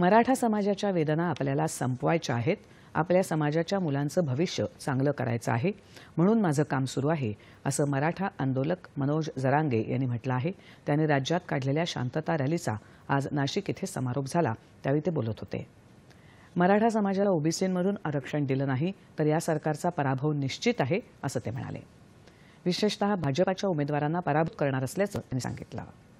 मराठा समाजाच्या वेदना आपल्याला संपवायच्या आहेत आपल्या समाजाच्या मुलांचं भविष्य चांगलं करायचं आहे म्हणून माझं काम सुरू आहे असं मराठा आंदोलक मनोज जरांगे यांनी म्हटलं आहे त्याने राज्यात काढलेल्या शांतता रॅलीचा आज नाशिक इथे समारोप झाला त्यावेळी ते बोलत होते मराठा समाजाला ओबीसीमधून आरक्षण दिलं नाही तर या सरकारचा पराभव निश्चित आहे असं ते म्हणाले विशेषतः भाजपाच्या उमेदवारांना पराभूत करणार असल्याचं त्यांनी सांगितलं